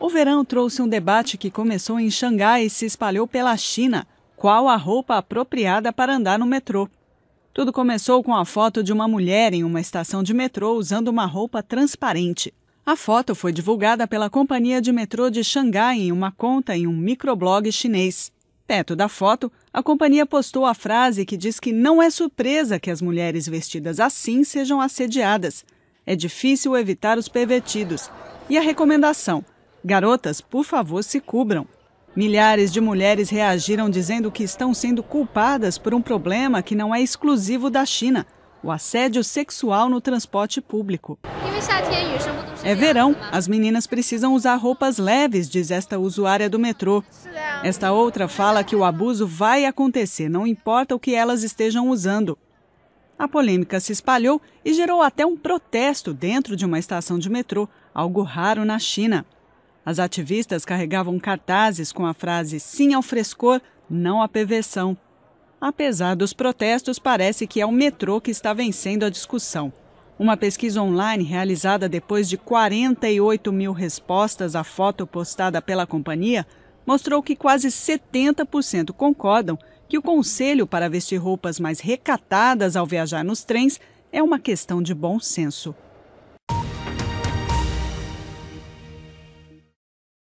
O verão trouxe um debate que começou em Xangai e se espalhou pela China: qual a roupa apropriada para andar no metrô. Tudo começou com a foto de uma mulher em uma estação de metrô usando uma roupa transparente. A foto foi divulgada pela companhia de metrô de Xangai em uma conta em um microblog chinês. Perto da foto, a companhia postou a frase que diz que não é surpresa que as mulheres vestidas assim sejam assediadas. É difícil evitar os pervertidos. E a recomendação: Garotas, por favor, se cubram. Milhares de mulheres reagiram dizendo que estão sendo culpadas por um problema que não é exclusivo da China: o assédio sexual no transporte público. É verão, as meninas precisam usar roupas leves, diz esta usuária do metrô. Esta outra fala que o abuso vai acontecer, não importa o que elas estejam usando. A polêmica se espalhou e gerou até um protesto dentro de uma estação de metrô, algo raro na China. As ativistas carregavam cartazes com a frase Sim ao frescor, não à perversão. Apesar dos protestos, parece que é o metrô que está vencendo a discussão. Uma pesquisa online realizada depois de 48 mil respostas à foto postada pela companhia mostrou que quase 70% concordam que o conselho para vestir roupas mais recatadas ao viajar nos trens é uma questão de bom senso.